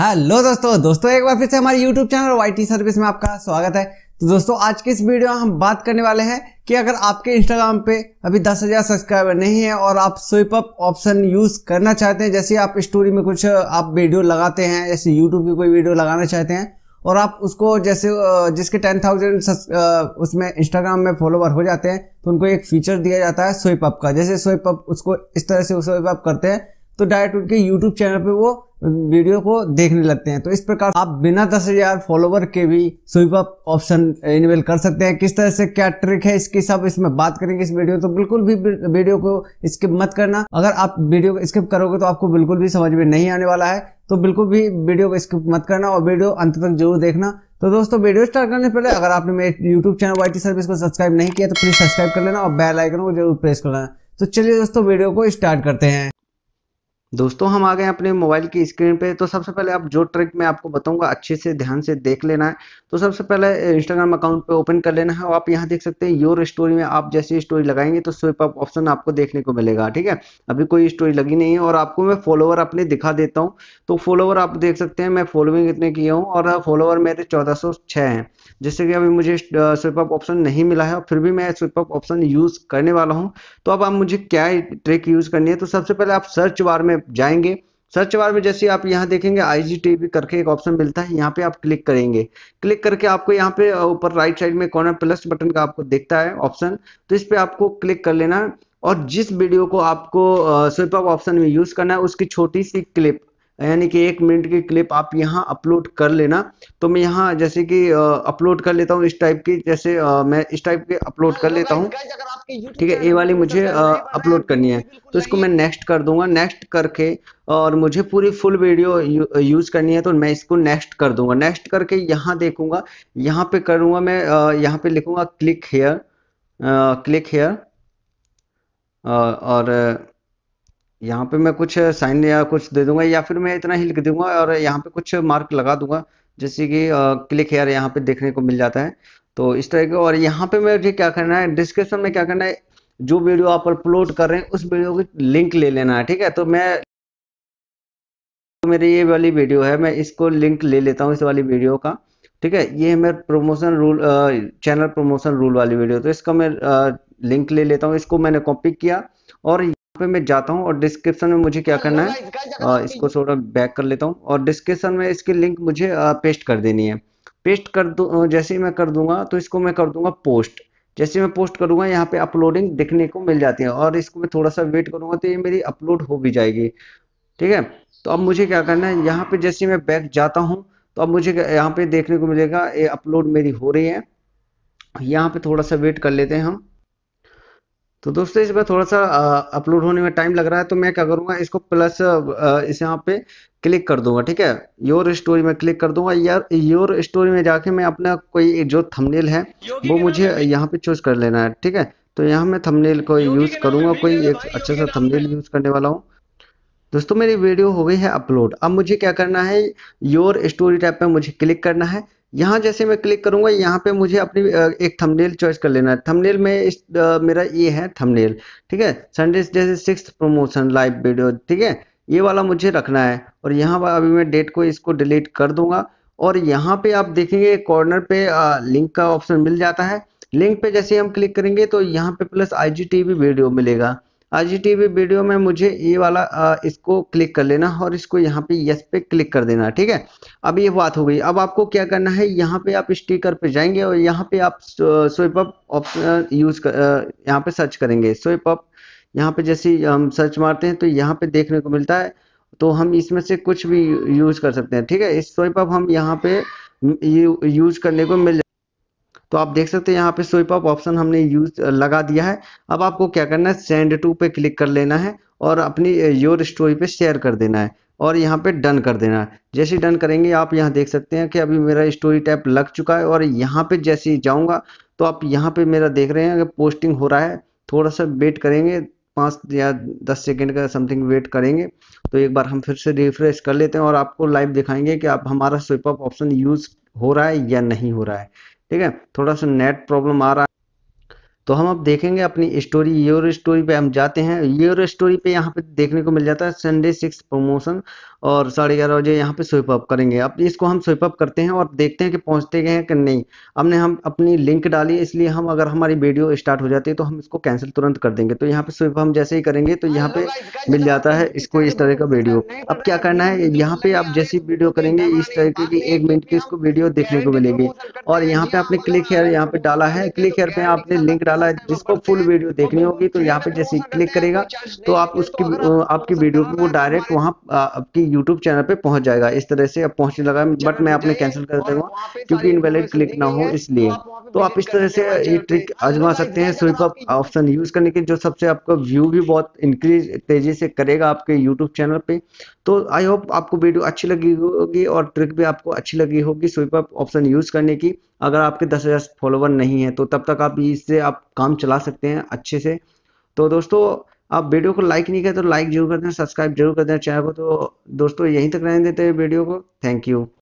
hello दोस्तों दोस्तों एक बार फिर से हमारे YouTube channel Y T service में आपका स्वागत है तो दोस्तों आज की इस वीडियो में हम बात करने वाले हैं कि अगर आपके इंस्टाग्राम पे अभी दस हजार सब्सक्राइबर नहीं है और आप स्विप अप ऑप्शन यूज करना चाहते हैं जैसे आप स्टोरी में कुछ आप वीडियो लगाते हैं जैसे यूट्यूब की कोई वीडियो लगाना चाहते हैं और आप उसको जैसे जिसके टेन थाउजेंड उसमें इंस्टाग्राम में फॉलोवर हो जाते हैं तो उनको एक फीचर दिया जाता है स्विप अप का जैसे स्विप अप उसको इस तरह से स्विप अप करते हैं तो डायरेक्ट उनके यूट्यूब चैनल पे वो वीडियो को देखने लगते हैं तो इस प्रकार आप बिना दस हजार फॉलोवर के भी स्वीप अप ऑप्शन इनेबल कर सकते हैं किस तरह से क्या ट्रिक है इसकी सब इसमें बात करेंगे इस वीडियो तो बिल्कुल भी वीडियो को स्किप मत करना अगर आप वीडियो को स्किप करोगे तो आपको बिल्कुल भी समझ में नहीं आने वाला है तो बिल्कुल भी वीडियो को स्किप मत करना और वीडियो अंत तक जरूर देखना तो दोस्तों वीडियो स्टार्ट करने पहले अगर आपने मेरे YouTube channel Y T service को सब्सक्राइब नहीं किया तो प्लीज सब्सक्राइब कर लेना और बेल आइकन को जरूर प्रेस कर लेना तो चलिए दोस्तों वीडियो को स्टार्ट करते हैं दोस्तों हम आ गए अपने मोबाइल की स्क्रीन पे तो सबसे पहले आप जो ट्रिक मैं आपको बताऊंगा अच्छे से ध्यान से देख लेना है तो सबसे पहले इंस्टाग्राम अकाउंट पे ओपन कर लेना है और आप यहाँ देख सकते हैं योर स्टोरी में आप जैसी स्टोरी लगाएंगे तो स्विप अप ऑप्शन आपको देखने को मिलेगा ठीक है अभी कोई स्टोरी लगी नहीं है और आपको मैं फॉलोवर अपने दिखा देता हूँ तो फॉलोवर आप देख सकते हैं मैं फॉलोइंग इतने किए हूँ और फॉलोवर मेरे चौदह हैं जिससे कि अभी मुझे स्विप अप ऑप्शन नहीं मिला है और फिर भी मैं स्विप अप ऑप्शन यूज़ करने वाला हूँ तो अब आप मुझे क्या ट्रिक यूज़ करनी है तो सबसे पहले आप सर्च बार में जाएंगे सर्च बार में जैसे आप यहाँ देखेंगे आई करके एक ऑप्शन मिलता है यहाँ पे आप क्लिक करेंगे क्लिक करके आपको यहाँ पे ऊपर राइट साइड में कॉर्नर प्लस बटन का आपको दिखता है ऑप्शन तो इस पर आपको क्लिक कर लेना और जिस वीडियो को आपको स्विप ऑप्शन में यूज करना है उसकी छोटी सी क्लिप यानी कि एक मिनट की क्लिप आप यहाँ अपलोड कर लेना तो मैं यहाँ जैसे कि अपलोड कर लेता हूँ इस टाइप की जैसे मैं इस टाइप के अपलोड कर हाँ, लेता हूँ ठीक है ये वाली मुझे अपलोड करनी तो है तो इसको मैं नेक्स्ट कर दूंगा नेक्स्ट करके और मुझे पूरी फुल वीडियो यूज़ करनी है तो मैं इसको नेक्स्ट कर दूंगा नेक्स्ट करके यहाँ देखूंगा यहाँ पे करूंगा मैं यहाँ पे लिखूंगा क्लिक हेयर क्लिक हेयर और यहाँ पे मैं कुछ साइन या कुछ दे दूंगा या फिर मैं इतना ही लिख दूंगा और यहाँ पे कुछ मार्क लगा दूंगा जैसे कि क्लिक हेयर यहाँ पे देखने को मिल जाता है तो इस तरह के और यहाँ पे मुझे क्या करना है डिस्क्रिप्शन में क्या करना है जो वीडियो आप अपलोड कर रहे हैं उस वीडियो की लिंक ले लेना है ठीक है तो मैं तो मेरी ये वाली वीडियो है मैं इसको लिंक ले लेता हूँ इस वाली वीडियो का ठीक है ये है मेरा promotion rule channel promotion rule वाली वीडियो तो इसका मैं लिंक ले लेता हूँ इसको मैंने कॉपी किया और पे मैं जाता हूँ और डिस्क्रिप्शन में मुझे क्या करना है आ, इसको थोड़ा बैक कर लेता हूँ और डिस्क्रिप्शन में इसकी लिंक मुझे आ, पेस्ट कर देनी है पेस्ट कर दू जैसे ही मैं कर दूंगा तो इसको मैं कर दूंगा पोस्ट जैसे मैं पोस्ट करूंगा यहाँ पे अपलोडिंग दिखने को मिल जाती है और इसको मैं थोड़ा सा वेट करूंगा तो ये मेरी अपलोड हो भी जाएगी ठीक है तो अब मुझे क्या करना है यहाँ पे जैसे मैं बैक जाता हूँ तो अब मुझे यहाँ पे देखने को मिलेगा ये अपलोड मेरी हो रही है यहाँ पे थोड़ा सा वेट कर लेते हैं हम तो दोस्तों इस बार थोड़ा सा अपलोड होने में टाइम लग रहा है तो मैं क्या करूँगा इसको प्लस इस यहाँ पे क्लिक कर दूंगा ठीक है योर स्टोरी में क्लिक कर दूंगा या योर स्टोरी में जाके मैं अपना कोई जो थंबनेल है वो मुझे यहाँ पे चूज कर लेना है ठीक है तो यहाँ मैं थंबनेल को यूज़ करूंगा कोई एक अच्छा सा थंबनेल यूज़ करने वाला हूँ दोस्तों मेरी वीडियो हो गई है अपलोड अब मुझे क्या करना है योर स्टोरी टाइप पे मुझे क्लिक करना है यहाँ जैसे मैं क्लिक करूंगा यहाँ पे मुझे अपनी एक थंबनेल चॉइस कर लेना है थंबनेल में इस आ, मेरा ये है थंबनेल ठीक है संडे जैसे सिक्स प्रमोशन लाइव वीडियो ठीक है ये वाला मुझे रखना है और यहाँ पर अभी मैं डेट को इसको डिलीट कर दूंगा और यहाँ पे आप देखेंगे कॉर्नर पे आ, लिंक का ऑप्शन मिल जाता है लिंक पे जैसे हम क्लिक करेंगे तो यहाँ पे प्लस आई वीडियो मिलेगा जी टीवी वीडियो में मुझे ये वाला इसको क्लिक कर लेना और इसको यहाँ पे यस पे क्लिक कर देना ठीक है अब ये बात हो गई अब आपको क्या करना है यहाँ पे आप स्टीकर पे जाएंगे और यहाँ पे आप स्वेप अप ऑप्शन यूज कर यहाँ पे सर्च करेंगे स्वेप अप यहाँ पे जैसे हम सर्च मारते हैं तो यहाँ पे देखने को मिलता है तो हम इसमें से कुछ भी यूज कर सकते हैं ठीक है इस स्वेप अप हम यहाँ पे यूज करने को मिल तो आप देख सकते हैं यहाँ पे स्विप अप ऑप्शन हमने यूज लगा दिया है अब आपको क्या करना है सेंड टू पे क्लिक कर लेना है और अपनी योर स्टोरी पे शेयर कर देना है और यहाँ पे डन कर देना है जैसे डन करेंगे आप यहाँ देख सकते हैं कि अभी मेरा स्टोरी टैप लग चुका है और यहाँ पे जैसे ही जाऊँगा तो आप यहाँ पे मेरा देख रहे हैं कि पोस्टिंग हो रहा है थोड़ा सा वेट करेंगे पाँच या दस सेकेंड का समथिंग वेट करेंगे तो एक बार हम फिर से रिफ्रेश कर लेते हैं और आपको लाइव दिखाएंगे कि आप हमारा स्विपअप ऑप्शन यूज़ हो रहा है या नहीं हो रहा है ठीक है थोड़ा सा नेट प्रॉब्लम आ रहा तो हम अब देखेंगे अपनी स्टोरी योर स्टोरी पे हम जाते हैं योर स्टोरी पे यहाँ पे देखने को मिल जाता है संडे सिक्स प्रमोशन और साढ़े ग्यारह बजे यहाँ पे स्विप अप करेंगे अब इसको हम स्विप अप करते हैं और देखते हैं कि पहुँचते गए हैं कि नहीं हमने हम अपनी लिंक डाली इसलिए हम अगर हमारी वीडियो स्टार्ट हो जाती है तो हम इसको कैंसिल तुरंत कर देंगे तो यहाँ पे स्विप हम जैसे ही करेंगे तो यहाँ पे मिल जाता है इसको इस तरह का वीडियो अब क्या करना है यहाँ पे आप जैसे वीडियो करेंगे इस तरीके की एक मिनट की इसको वीडियो देखने को मिलेगी और यहाँ पे आपने क्लिक हेयर यहाँ पे डाला है क्लिक हेयर पे आपने लिंक डाला वाला जिसको फुल वीडियो देखनी होगी तो यहाँ पे जैसे क्लिक करेगा तो आप उसकी आपकी वीडियो को डायरेक्ट वहाँ आपकी यूट्यूब चैनल पे पहुंच जाएगा इस तरह से अब पहुंचने लगा बट मैं आपने कैंसिल कर दूंगा क्योंकि इनवैलिड क्लिक ना हो इसलिए तो आप इस तरह से ये ट्रिक आजमा सकते हैं स्विप अप ऑप्शन यूज करने के जो सबसे आपका व्यू भी बहुत इंक्रीज तेजी से करेगा आपके यूट्यूब चैनल पे तो आई होप आपको वीडियो अच्छी लगी होगी और ट्रिक भी आपको अच्छी लगी होगी स्वीप अप ऑप्शन यूज़ करने की अगर आपके दस हज़ार फॉलोवर नहीं है तो तब तक आप इससे आप काम चला सकते हैं अच्छे से तो दोस्तों आप वीडियो को लाइक नहीं करें तो लाइक जरूर कर दें सब्सक्राइब जरूर कर दें चैनल को तो दोस्तों यहीं तक रहने देते हैं वीडियो को थैंक यू